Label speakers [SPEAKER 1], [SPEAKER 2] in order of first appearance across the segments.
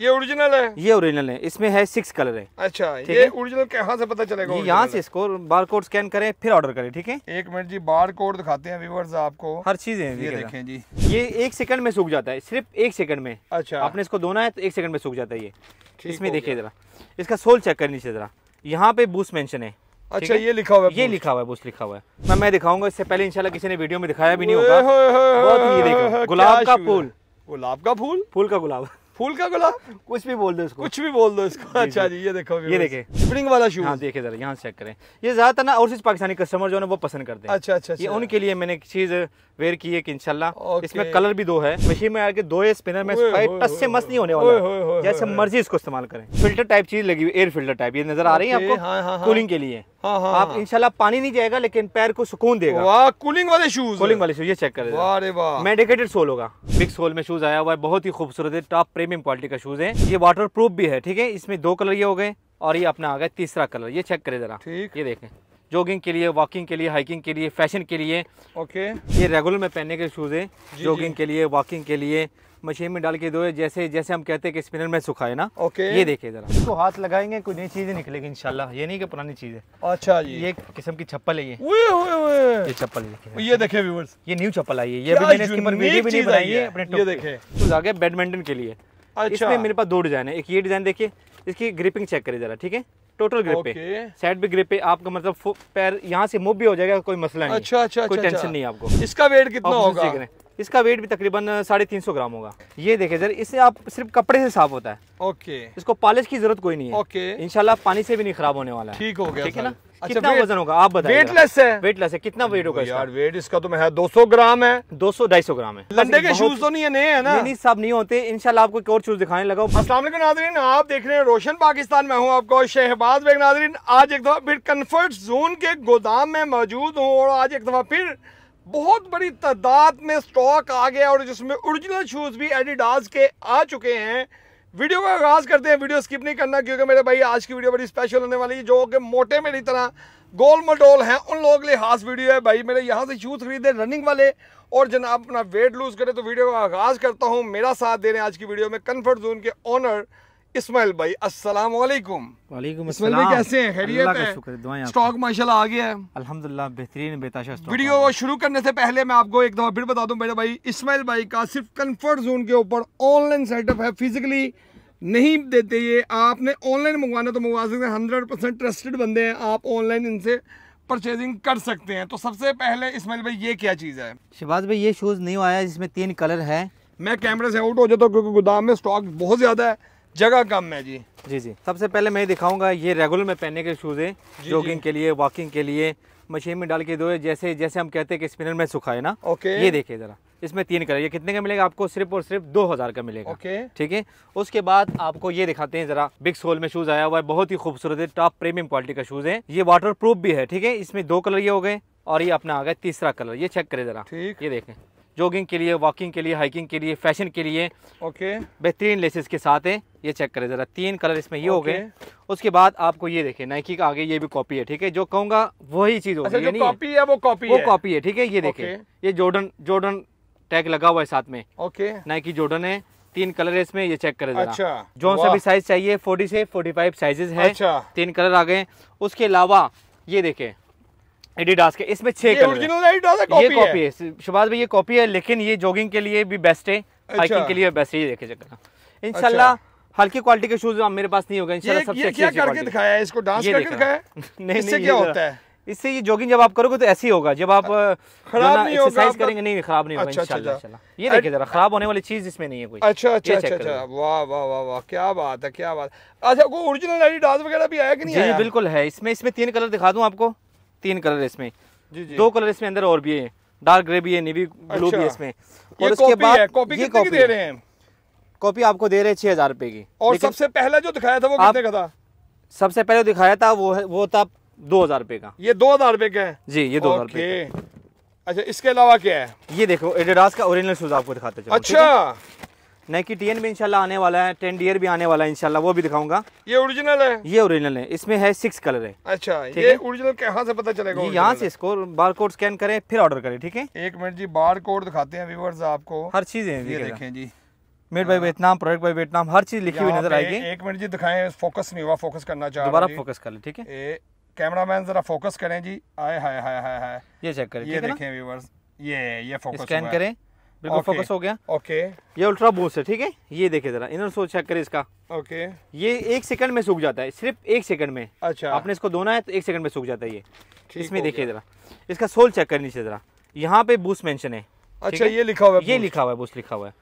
[SPEAKER 1] ये ओरिजिनल है ये ओरिजिनल है इसमें है सिक्स कलर है
[SPEAKER 2] अच्छा ये ओरिजिनल कहाँ से पता चलेगा यहाँ से
[SPEAKER 1] इसको बार कोड स्कैन करें फिर ऑर्डर करें ठीक है
[SPEAKER 2] एक मिनट जी बार कोड दिखाते हैं व्यूवर्स आपको हर चीज है ये देखें जी
[SPEAKER 1] ये एक सेकंड में सूख जाता है सिर्फ एक सेकंड में अच्छा आपने इसको धोना है तो एक सेकंड में सूख जाता है ये इसमें देखिए जरा इसका सोल चेक कर नीचे जरा यहाँ पे बूस मेंशन है अच्छा ये लिखा हुआ है ये लिखा हुआ है बूस लिखा हुआ है मैं मैं दिखाऊंगा इससे पहले इंशाल्लाह किसी ने वीडियो में दिखाया भी नहीं होगा बहुत ये देखो गुलाब का फूल
[SPEAKER 2] गुलाब का फूल फूल का गुलाब फूल का गुलाब कुछ भी बोल दो इसको कुछ भी बोल दो इसको अच्छा जी ये देखो ये देखे स्प्रिंग वाला शूज हाँ देखे
[SPEAKER 1] जरा यहाँ चेक करें ये ज्यादातर ना और पाकिस्तानी कस्टमर जो है वो पसंद करते हैं अच्छा अच्छा ये अच्छा। उनके लिए मैंने एक चीज वेयर की है इनशाला इसमें कलर भी दो है मशीन में आके दो स्पिनर में टच से मस्त नहीं होने वाला जैसे मर्जी इसको इस्तेमाल करें फिल्टर टाइप चीज लगी हुई एयर फिल्टर टाइप ये नजर आ रही है आपको कूलिंग हाँ, हाँ, हाँ। के लिए हाँ हाँ आप हाँ। इंशाल्लाह पानी नहीं जाएगा लेकिन पैर को सुकून देगा वाह कूलिंग वाले शूज कूलिंग वाले शूज ये चेक करें अरे वाह मेडिकेटेड सोल होगा बिग सोल में शूज आया हुआ है बहुत ही खूबसूरत है टॉप प्रीमियम क्वालिटी का शूज है ये वाटर प्रूफ भी है ठीक है इसमें दो कलर ये हो गए और ये अपना आ गया तीसरा कलर ये चेक करे जरा ये देखें जॉगिंग के लिए वॉकिंग के लिए हाइकिंग के लिए फैशन के लिए ओके ये रेगुलर में पहनने के शूज है जॉगिंग के लिए वॉकिंग के लिए मशीन में डाल के दो जैसे जैसे हम कहते हैं कि स्पिनर में सुखाए ना ओके ये देखिए जरा इसको हाथ लगाएंगे कोई नई चीज निकलेगी इंशाल्लाह ये नहीं कि पुरानी चीज है अच्छा जी ये किस्म की छप्पल है ये ये चप्पल देखिए ये देखे व्यूवर्स ये न्यू चप्पल आई है ये भी मैंने इसकी वीडियो भी नहीं बनाई है अपने ये देखे तो आगे बैडमिंटन के लिए अच्छा इसमें मेरे पास दो डिजाइन है एक ये डिजाइन देखिए इसकी ग्रिपिंग चेक करें जरा ठीक है टोटल ग्रिप पे साइड भी ग्रिप पे आपका मतलब पैर यहाँ से मूव भी हो जाएगा कोई मसला नहीं अच्छा अच्छा कोई टेंशन अच्छा, अच्छा। नहीं आपको इसका वेट कितना होगा इसका वेट भी तकरीबन साढ़े तीन सौ ग्राम होगा ये देखे सर इससे आप सिर्फ कपड़े से साफ होता है ओके इसको पॉलिश की जरूरत कोई नहीं है ओके इनशाला पानी से भी नहीं खराब होने वाला है ठीक हो गया ठीक है ना अच्छा,
[SPEAKER 2] कितना वजन होगा आप बताइए वेटलेस है वेटलेस है कितना वेट होगा यार वेट इसका तो मैं है 200 ग्राम है 200 250 ग्राम है लंदे के शूज तो नहीं है नए है ना नहीं सब नहीं होते इंशाल्लाह आपको एक और शूज दिखाने लगा अस्सलाम वालेकुम नाजरीन आप देख रहे हैं रोशन पाकिस्तान में हूँ आपको शहबाज बेग नाजरीन आज एक दफा फिर कन्फर्ट जोन के गोदाम में मौजूद हूँ और आज एक दफा फिर बहुत बड़ी तादाद में स्टॉक आ गया और जिसमें ओरिजिनल शूज़ भी एडिडास के आ चुके हैं वीडियो का आगाज़ करते हैं वीडियो स्किप नहीं करना क्योंकि मेरे भाई आज की वीडियो बड़ी स्पेशल होने वाली है जो कि मोटे मेरी तरह गोल मडोल हैं उन लोगों के लिए खास वीडियो है भाई मेरे यहाँ से शूज़ खरीदे रनिंग वाले और जनाब अपना वेट लूज़ करें तो वीडियो का आगाज़ करता हूँ मेरा साथ दे रहे हैं आज की वीडियो में कन्फर्ट जोन के ऑनर इस्माइल भाई अस्सलाम वालेकुम वालेकुम इस्माइल भाई कैसे हैं खैरियत है स्टॉक माशाल्लाह आ गया है
[SPEAKER 1] अल्हम्दुलिल्लाह बेहतरीन बेताशा स्टॉक
[SPEAKER 2] वीडियो शुरू करने से पहले मैं आपको एक दफा फिर बता दूं मेरे भाई इस्माइल भाई का सिर्फ कंफर्ट जोन के ऊपर ऑनलाइन सेटअप है फिजिकली नहीं देते ये आपने ऑनलाइन मंगवाना तो मंगवा सकते हैं 100% ट्रस्टेड बंदे हैं आप ऑनलाइन इनसे परचेजिंग कर सकते हैं तो सबसे पहले इसमें भाई ये क्या चीज़ है शहबाज भाई ये शूज़ नहीं आया जिसमें तीन कलर है मैं कैमरे से आउट हो जाता हूँ क्योंकि गोदाम में स्टॉक बहुत ज़्यादा है
[SPEAKER 1] जगह कम है जी जी जी सबसे पहले मैं दिखाऊंगा ये रेगुलर में पहनने के शूज़ हैं जॉगिंग के लिए वॉकिंग के लिए मशीन में डाल के दो जैसे जैसे हम कहते हैं कि स्पिनर में सुखाए ना ओके ये देखिए ज़रा इसमें तीन कलर ये कितने का मिलेगा आपको सिर्फ और सिर्फ दो हज़ार का मिलेगा ओके ठीक है उसके बाद आपको ये दिखाते हैं ज़रा बिग सोल में शूज़ आया हुआ है बहुत ही खूबसूरत है टॉप प्रीमियम क्वालिटी का शूज़ है ये वाटर प्रूफ भी है ठीक है इसमें दो कलर ये हो गए और ये अपना आ गया तीसरा कलर ये चेक करें ज़रा ये देखें जॉगिंग के लिए वॉकिंग के लिए हाइकिंग के लिए फैशन के लिए ओके बेहतरीन लेसेस के साथ है ये चेक करें ज़रा तीन कलर इसमें ये हो गए उसके बाद आपको ये देखे नाइकी का आगे ये भी कॉपी है ठीक है जो कहूँगा वही चीज़ होगी अच्छा, कॉपी
[SPEAKER 2] है वो कॉपी वो कॉपी है ठीक है ये देखे
[SPEAKER 1] ये जॉर्डन जॉर्डन टैग लगा हुआ है साथ में ओके नाइकी जॉर्डन है तीन कलर है इसमें ये चेक करें अच्छा जो सा भी साइज चाहिए फोर्टी से फोर्टी फाइव साइजेज है अच्छा। तीन कलर आ गए उसके अलावा ये देखे एडिडास के इसमें छह कलर ये कॉपी है शुभाष भाई ये कॉपी है लेकिन ये जॉगिंग के लिए भी बेस्ट है हाइकिंग अच्छा। के लिए बेस्ट है ये देखे चेक करना अच्छा। इनशाला हल्की क्वालिटी के शूज मेरे पास नहीं होगा इंशाल्लाह इससे ये जॉगिंग जब आप करोगे तो ऐसे ही होगा जब आप खराब नहीं एक्सरसाइज करेंगे नहीं खराब नहीं होगा अच्छा, अच्छा, अच्छा। ये देखिए जरा खराब होने वाली चीज इसमें नहीं है कोई अच्छा अच्छा अच्छा, अच्छा।
[SPEAKER 2] वाह वाह वाह वाह क्या बात है क्या बात अच्छा को ओरिजिनल एडिडास वगैरह भी आया कि नहीं जी बिल्कुल
[SPEAKER 1] है इसमें इसमें तीन कलर दिखा दूं आपको तीन कलर इसमें दो कलर इसमें अंदर और भी है डार्क ग्रे भी है नेवी ब्लू अच्छा। भी है इसमें और उसके बाद कॉपी कितने दे रहे हैं कॉपी आपको दे रहे छह हजार रुपए की
[SPEAKER 2] और सबसे पहला जो दिखाया था वो कितने का था
[SPEAKER 1] सबसे पहले दिखाया था वो वो था दो हजार रुपए का ये दो हजार रुपए का है जी ये दो हजार
[SPEAKER 2] अच्छा इसके अलावा क्या है
[SPEAKER 1] ये देखो एडिडास का ओरिजिनल शूज आपको दिखाते चलो अच्छा नाइकी टीएन भी इनशाला आने वाला है टेन डीयर भी आने वाला है इनशाला वो भी दिखाऊंगा ये ओरिजिनल है ये ओरिजिनल है इसमें है सिक्स कलर है
[SPEAKER 2] अच्छा ये ओरिजिनल कहाँ से पता चलेगा यहाँ से इसको बार कोड स्कैन करें फिर ऑर्डर करें ठीक है एक मिनट जी बार कोड दिखाते हैं आपको हर चीज है ये देखें जी मेड बाय
[SPEAKER 1] हाँ। वियतनाम प्रोडक्ट बाय वियतनाम हर
[SPEAKER 2] चीज लिखी हुई नजर आएगी एक मिनट जी दिखाएं फोकस नहीं हुआ फोकस करना चाहिए दोबारा फोकस कर ले ठीक है कैमरामैन जरा फोकस करें जी आए हाय हाय हाय हाय ये चेक करें ये देखें व्यूअर्स ये ये फोकस स्कैन करें बिल्कुल फोकस हो गया ओके
[SPEAKER 1] ये अल्ट्रा बूस्ट है ठीक है ये देखे जरा इनर सोच चेक करें इसका ओके ये एक सेकंड में सूख जाता है सिर्फ एक सेकंड में अच्छा आपने इसको धोना है तो एक सेकंड में सूख जाता है ये इसमें देखिए जरा इसका सोल चेक करें नीचे जरा यहाँ पे बूस्ट मेंशन है अच्छा ये लिखा हुआ है ये लिखा हुआ है बूस्ट लिखा हुआ है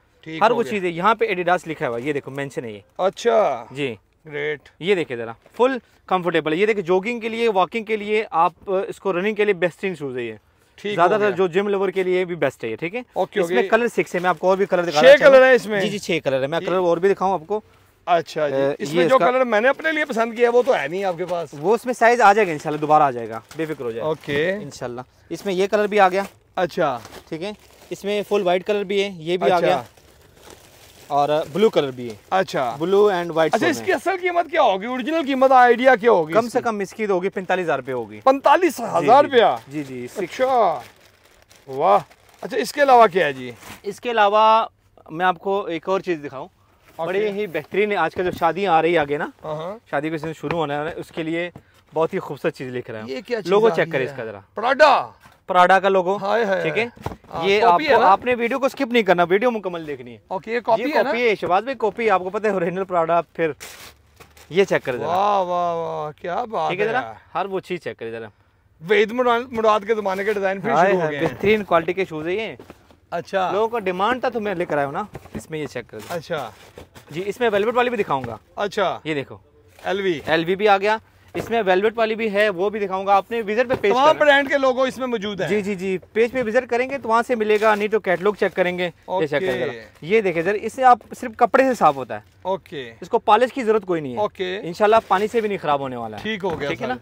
[SPEAKER 1] हर वो चीज़ है यहाँ पे एडिडास लिखा हुआ ये देखो मेंशन है ये
[SPEAKER 2] अच्छा जी
[SPEAKER 1] ग्रेट ये देखिए ज़रा फुल कंफर्टेबल है ये देखिए जॉगिंग के लिए वॉकिंग के लिए आप इसको रनिंग के लिए बेस्टिंग शूज़ है ये ज्यादातर जो जिम लोवर के लिए भी बेस्ट है ठीक है ओके इसमें कलर सिक्स है मैं आपको और भी कलर दिखा छह कलर है इसमें जी जी छह कलर है मैं कलर और भी दिखाऊं आपको
[SPEAKER 2] अच्छा जी इसमें जो कलर
[SPEAKER 1] मैंने अपने लिए पसंद किया वो तो है नहीं आपके पास वो उसमें साइज आ जाएगा इंशाल्लाह दोबारा आ जाएगा बेफिक्र हो जाएगा ओके इंशाल्लाह इसमें ये कलर भी आ गया अच्छा ठीक है इसमें फुल व्हाइट कलर भी है ये भी आ अच्छा। गया और ब्लू कलर भी है अच्छा ब्लू
[SPEAKER 2] एंड व्हाइट अच्छा इसकी असल कीमत क्या होगी ओरिजिनल कीमत आइडिया क्या होगी कम से कम इसकी तो होगी पैंतालीस हजार होगी पैंतालीस हजार रुपया जी जी शिक्षा अच्छा, वाह अच्छा इसके अलावा
[SPEAKER 1] क्या है जी इसके अलावा मैं आपको एक और चीज़ दिखाऊँ Okay. बड़े ही बेहतरीन है आजकल जब शादी आ रही है आगे ना हाँ, हाँ। शादी के शुरू होने उसके लिए बहुत ही खूबसूरत चीज़ लिख रहे
[SPEAKER 2] हैं लोगो चेक करे इसका जरा
[SPEAKER 1] प्राडा पराडा का लोगो ठीक है
[SPEAKER 2] हाँ, ये आपको आपने
[SPEAKER 1] वीडियो को स्किप नहीं करना वीडियो मुकम्मल देखनी है
[SPEAKER 2] ओके ये कॉपी है कॉपी है
[SPEAKER 1] शहबाज भाई कॉपी आपको पता है ओरिजिनल पराडा फिर ये चेक कर जरा वाह वाह वाह क्या बात ठीक है जरा हर वो चीज चेक कर जरा वेद मुराद के जमाने के डिजाइन फिर शुरू हो गए बेहतरीन क्वालिटी के शूज है ये अच्छा लोगों का डिमांड था तो मैं लेकर आया हूँ ना इसमें ये चेक कर अच्छा जी इसमें वेलवेट वाली भी दिखाऊंगा अच्छा ये देखो एलवी एलवी भी आ गया इसमें वेलवेट वाली भी है वो भी दिखाऊंगा आपने विजिट पे पेज तमाम ब्रांड के लोगो इसमें मौजूद है जी जी जी पेज पे विजिट करेंगे तो वहाँ से मिलेगा नहीं तो कैटलॉग चेक करेंगे ये चेक करेंगे ये देखे सर इससे आप सिर्फ कपड़े से साफ होता है ओके इसको पॉलिश की जरूरत कोई नहीं है ओके इनशाला पानी से भी नहीं खराब होने वाला ठीक हो गया ठीक है ना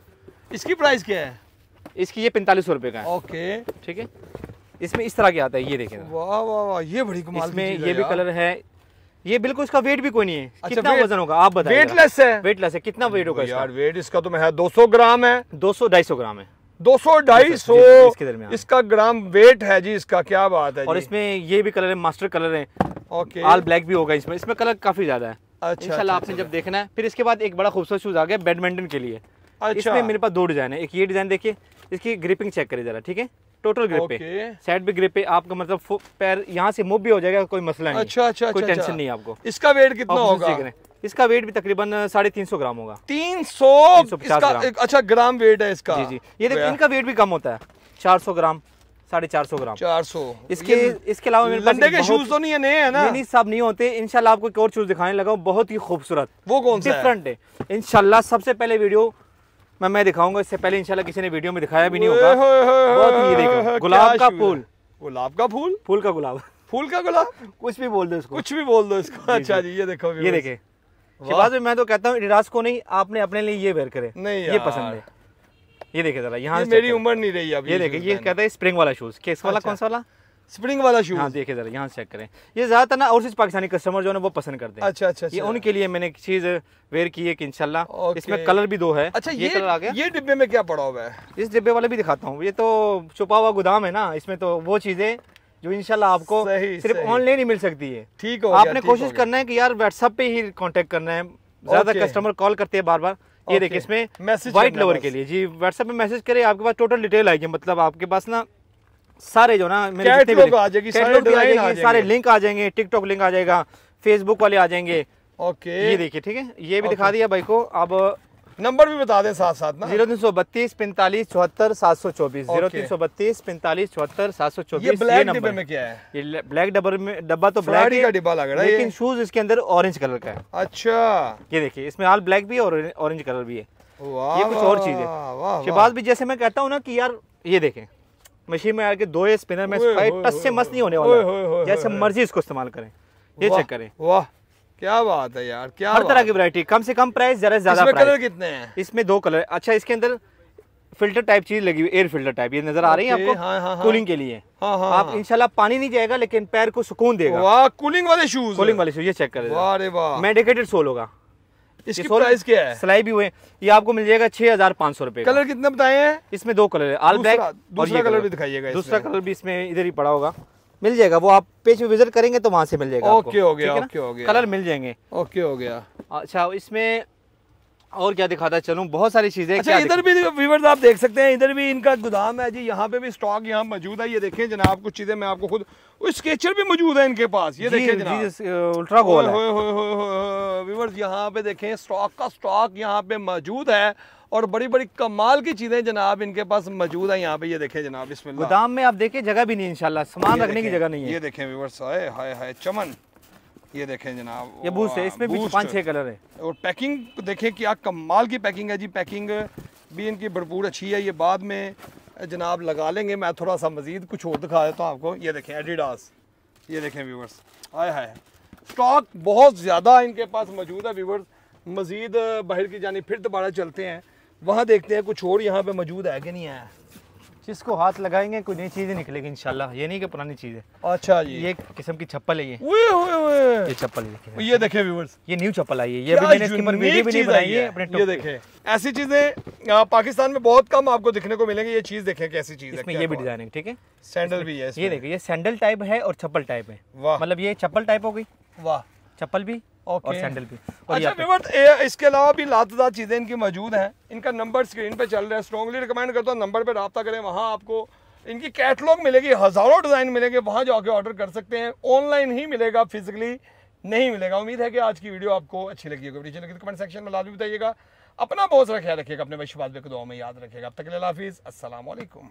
[SPEAKER 1] इसकी प्राइस क्या है इसकी ये पैंतालीस सौ रुपए का है ओके ठीक है इसमें इस तरह के आता है ये देखे
[SPEAKER 2] वाह वाह वाह ये बड़ी कमाल इसमें ये भी कलर
[SPEAKER 1] है ये बिल्कुल इसका वेट भी कोई नहीं है
[SPEAKER 2] अच्छा, कितना वजन होगा आप बताइए वेटलेस है वेटलेस है कितना वेट होगा यार वेट इसका तो मैं है 200 ग्राम है 200 250 ग्राम है दो सौ ढाई सौ इसका ग्राम वेट है जी इसका क्या बात है और इसमें
[SPEAKER 1] ये भी कलर है मास्टर कलर है ओके ऑल ब्लैक भी होगा इसमें इसमें कलर काफी ज्यादा है अच्छा, अच्छा आपने अच्छा। जब देखना है फिर इसके बाद एक बड़ा खूबसूरत शूज आ गया बैडमिंटन के लिए अच्छा इसमें मेरे पास दो डिजाइन है एक ये डिजाइन देखिए इसकी ग्रिपिंग चेक करिए जरा ठीक है टोटल ग्रिप पे सेट भी ग्रिप पे आपका मतलब पैर यहाँ से मूव भी हो जाएगा कोई मसला नहीं अच्छा अच्छा कोई टेंशन अच्छा, अच्छा। नहीं आपको इसका वेट कितना होगा इसका वेट भी तकरीबन साढ़े तीन सौ ग्राम होगा तीन सौ अच्छा ग्राम वेट है इसका जी जी ये देखिए इनका वेट भी कम होता है चार सौ ग्राम साढ़े चार सौ ग्राम चार सौ इसके इसके अलावा मेरे पास के शूज तो नहीं है नए है ना नहीं सब नहीं होते इनशाला आपको एक और शूज दिखाने लगा बहुत ही खूबसूरत वो कौन सा डिफरेंट है इनशाला सबसे पहले वीडियो मैं मैं दिखाऊंगा इससे पहले इंशाल्लाह किसी ने वीडियो में दिखाया भी नहीं होगा बहुत ही देखा गुलाब का फूल
[SPEAKER 2] गुलाब का फूल फूल का गुलाब फूल का गुलाब कुछ भी बोल दो इसको कुछ भी बोल दो इसको अच्छा जी ये देखो ये देखे
[SPEAKER 1] शहबाज में मैं तो कहता हूँ निराश को नहीं आपने अपने लिए ये वेयर करे नहीं ये पसंद है ये देखे जरा यहाँ मेरी उम्र नहीं रही अब ये देखे ये कहता है स्प्रिंग वाला शूज केस वाला अच्छा। कौन सा वाला स्प्रिंग वाला शूज हाँ देखिए जरा यहाँ चेक करें ये ज़्यादातर ना और चीज़ पाकिस्तानी कस्टमर जो है वो पसंद करते हैं अच्छा अच्छा, अच्छा ये उनके लिए मैंने एक चीज़ वेयर की है कि इंशाल्लाह इसमें कलर भी दो है अच्छा ये, ये कलर आ गया ये
[SPEAKER 2] डिब्बे में क्या पड़ा हुआ
[SPEAKER 1] है इस डिब्बे वाले भी दिखाता हूँ ये तो छुपा हुआ गोदाम है ना इसमें तो वो चीज़ें जो इनशाला आपको सिर्फ ऑनलाइन ही मिल सकती है ठीक है आपने कोशिश करना है की यार व्हाट्सअप पे ही कॉन्टेक्ट करना है ज़्यादा कस्टमर कॉल करते हैं बार बार ये देखिए इसमें व्हाइट लोवर के लिए जी व्हाट्सएप में मैसेज करें आपके पास टोटल डिटेल आएगी मतलब आपके पास ना सारे जो ना मेरे जितने भी आ जाएगी सारे डिजाइन आ सारे लिंक आ जाएंगे टिकटॉक लिंक आ जाएगा फेसबुक वाले आ जाएंगे ओके ये देखिए ठीक है ये भी दिखा दिया भाई को अब नंबर भी बता दें साथ साथ ना जीरो तीन सौ बत्तीस पैंतालीस चौहत्तर सात सौ चौबीस जीरो तीन सौ बत्तीस पैंतालीस चौहत्तर सात सौ चौबीस ब्लैक डब्बे में क्या है ये ब्लैक डब्बर में डब्बा तो ब्लैक का डिब्बा लग रहा है लेकिन शूज इसके अंदर ऑरेंज कलर का है अच्छा ये देखिए इसमें ऑल ब्लैक भी है और ऑरेंज कलर भी है ये कुछ और चीज
[SPEAKER 2] है शिबाज भी
[SPEAKER 1] जैसे मैं कहता हूँ ना कि यार ये देखें मशीन में आके दो ये स्पिनर में टस से मस्त नहीं होने वाला जैसे मर्जी इसको इस्तेमाल करें ये चेक करें वाह
[SPEAKER 2] क्या बात है यार क्या हर तरह की
[SPEAKER 1] वरायटी कम से कम प्राइस जरा ज्यादा कलर कितने हैं इसमें दो कलर अच्छा इसके अंदर फिल्टर टाइप चीज लगी हुई एयर फिल्टर टाइप ये नजर आ रही है आपको हाँ, हाँ, हाँ। कूलिंग के लिए हाँ, हाँ, आप हाँ। इंशाल्लाह पानी नहीं जाएगा लेकिन पैर को सुकून देगा वाह कूलिंग वाले शूज कूलिंग वाले शूज ये चेक
[SPEAKER 2] करें
[SPEAKER 1] मेडिकेटेड सोल होगा इसकी प्राइस क्या है सिलाई भी हुए ये आपको मिल जाएगा छह हजार पाँच सौ रुपए कलर कितने बताए हैं इसमें दो कलर है आल ब्लैक और ये कलर भी दिखाइएगा दूसरा कलर भी इसमें इधर ही पड़ा होगा मिल जाएगा वो आप पेज पे विजिट करेंगे तो वहाँ से मिल जाएगा ओके हो गया ओके हो गया कलर मिल जाएंगे ओके हो गया अच्छा
[SPEAKER 2] इसमें और क्या
[SPEAKER 1] दिखाता चलू बहुत सारी चीजें अच्छा इधर भी
[SPEAKER 2] व्यूवर्स आप देख सकते हैं इधर भी इनका गोदाम है जी यहाँ पे भी स्टॉक यहाँ मौजूद है ये देखें जनाब कुछ चीजें मैं आपको खुद स्केचर भी मौजूद है इनके पास ये देखें अल्ट्रा गोल व्यूवर्स यहाँ पे देखें स्टॉक का स्टॉक यहाँ पे मौजूद है और बड़ी बड़ी कमाल की चीजें जनाब इनके पास मौजूद है यहाँ पे ये देखें जनाब इसमें गोदाम
[SPEAKER 1] में आप देखें जगह भी नहीं इनशाला सामान रखने की जगह नहीं है ये
[SPEAKER 2] देखें व्यूवर्स हाय हाय चमन ये देखें जनाब ये बूस्ट है इसमें भी तो पाँच छः कलर है और पैकिंग देखें क्या कमाल की पैकिंग है जी पैकिंग भी इनकी भरपूर अच्छी है ये बाद में जनाब लगा लेंगे मैं थोड़ा सा मज़ीद कुछ और दिखा देता हूँ आपको ये देखें एडिडास ये देखें व्यूवर्स आय हाय स्टॉक बहुत ज़्यादा इनके पास मौजूद है व्यूवर्स मज़ीद बाहर की जानी फिर दोबारा चलते हैं वहाँ देखते हैं कुछ और यहाँ पर मौजूद है कि नहीं है जिसको हाथ लगाएंगे कोई नई
[SPEAKER 1] चीज़ निकलेगी इंशाल्लाह ये नहीं कि पुरानी चीज़ है अच्छा जी ये किस्म की चप्पल है ये ये चप्पल ये देखे व्यूवर्स ये न्यू चप्पल आई है ये भी मैंने ये देखे
[SPEAKER 2] ऐसी चीज़ें पाकिस्तान में बहुत कम आपको दिखने को मिलेंगे ये चीज़ देखे कैसी चीज़ है ये भी डिजाइन है ठीक है सैंडल भी है ये देखिए ये सैंडल टाइप है और चप्पल टाइप है वाह मतलब ये चप्पल टाइप हो गई वाह चप्पल भी okay. और सैंडल भी और अच्छा ए, इसके अलावा भी लातदार चीज़ें इनकी मौजूद हैं इनका नंबर स्क्रीन पे चल रहा है स्ट्रॉगली रिकमेंड करता हूँ नंबर पर रबा करें वहाँ आपको इनकी कैटलॉग मिलेगी हज़ारों डिज़ाइन मिलेंगे वहाँ जाके ऑर्डर कर सकते हैं ऑनलाइन ही मिलेगा फिजिकली नहीं मिलेगा उम्मीद है कि आज की वीडियो आपको अच्छी लगी होगी वीडियो लगी तो कमेंट सेक्शन में लाजमी बताइएगा अपना बहुत सारा ख्याल रखिएगा अपने विश्वास शबाज दुआ में याद रखिएगा अब तक हाफिज़ असल